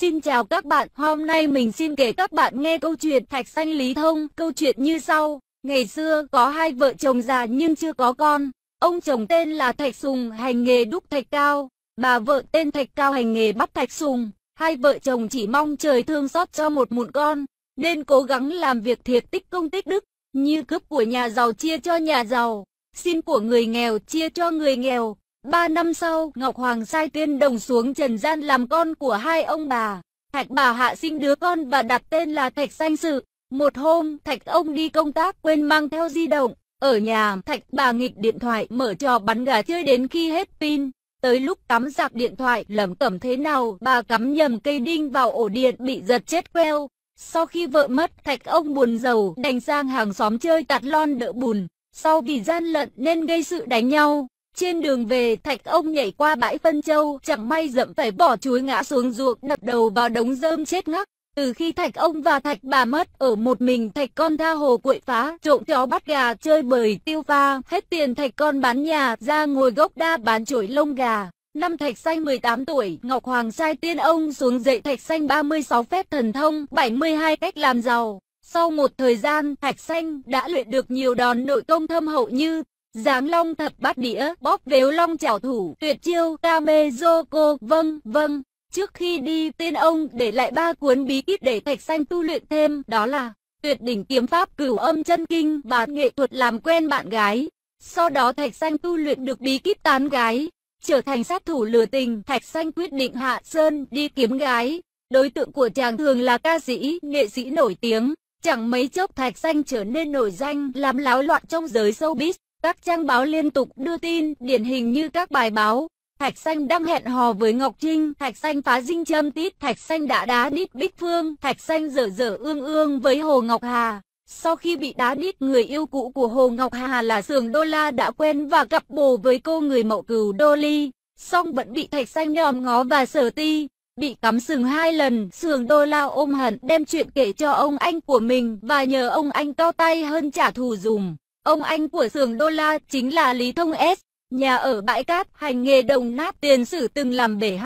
Xin chào các bạn, hôm nay mình xin kể các bạn nghe câu chuyện Thạch Xanh Lý Thông, câu chuyện như sau. Ngày xưa có hai vợ chồng già nhưng chưa có con. Ông chồng tên là Thạch Sùng, hành nghề đúc thạch cao. Bà vợ tên Thạch Cao hành nghề bắt thạch sùng. Hai vợ chồng chỉ mong trời thương xót cho một mụn con, nên cố gắng làm việc thiệt tích công tích đức, như cướp của nhà giàu chia cho nhà giàu, xin của người nghèo chia cho người nghèo. Ba năm sau, Ngọc Hoàng sai tiên đồng xuống trần gian làm con của hai ông bà. Thạch bà hạ sinh đứa con và đặt tên là Thạch Sanh Sự. Một hôm, Thạch ông đi công tác quên mang theo di động. Ở nhà, Thạch bà nghịch điện thoại mở trò bắn gà chơi đến khi hết pin. Tới lúc cắm sạc điện thoại lẩm cẩm thế nào, bà cắm nhầm cây đinh vào ổ điện bị giật chết queo. Sau khi vợ mất, Thạch ông buồn giàu đành sang hàng xóm chơi tạt lon đỡ bùn. Sau vì gian lận nên gây sự đánh nhau. Trên đường về, Thạch Ông nhảy qua bãi phân Châu, chẳng may dẫm phải bỏ chuối ngã xuống ruộng, đập đầu vào đống rơm chết ngắc. Từ khi Thạch Ông và Thạch Bà mất, ở một mình Thạch Con tha hồ quậy phá, trộm chó bắt gà, chơi bời, tiêu pha, hết tiền Thạch Con bán nhà, ra ngồi gốc đa bán chuỗi lông gà. Năm Thạch Xanh 18 tuổi, Ngọc Hoàng sai tiên ông xuống dạy Thạch Xanh 36 phép thần thông, 72 cách làm giàu. Sau một thời gian, Thạch Xanh đã luyện được nhiều đòn nội công thâm hậu như Giáng long thập bát đĩa, bóp vếu long chảo thủ, tuyệt chiêu, cô vâng, vâng. Trước khi đi, tên ông để lại ba cuốn bí kíp để Thạch Xanh tu luyện thêm, đó là tuyệt đỉnh kiếm pháp cửu âm chân kinh và nghệ thuật làm quen bạn gái. Sau đó Thạch Xanh tu luyện được bí kíp tán gái, trở thành sát thủ lừa tình, Thạch Xanh quyết định hạ Sơn đi kiếm gái. Đối tượng của chàng thường là ca sĩ, nghệ sĩ nổi tiếng. Chẳng mấy chốc Thạch Xanh trở nên nổi danh, làm láo loạn trong giới showbiz. Các trang báo liên tục đưa tin, điển hình như các bài báo. Thạch Xanh đang hẹn hò với Ngọc Trinh, Thạch Xanh phá dinh châm tít, Thạch Xanh đã đá đít Bích Phương, Thạch Xanh dở dở ương ương với Hồ Ngọc Hà. Sau khi bị đá đít người yêu cũ của Hồ Ngọc Hà là Sường Đô La đã quen và cặp bồ với cô người mẫu cừu Đô Ly, song vẫn bị Thạch Xanh nhòm ngó và sở ti. Bị cắm sừng hai lần, Sường Đô La ôm hận đem chuyện kể cho ông anh của mình và nhờ ông anh to tay hơn trả thù dùm. Ông anh của xưởng đô la chính là Lý Thông S, nhà ở bãi cát, hành nghề đồng nát tiền sử từng làm bể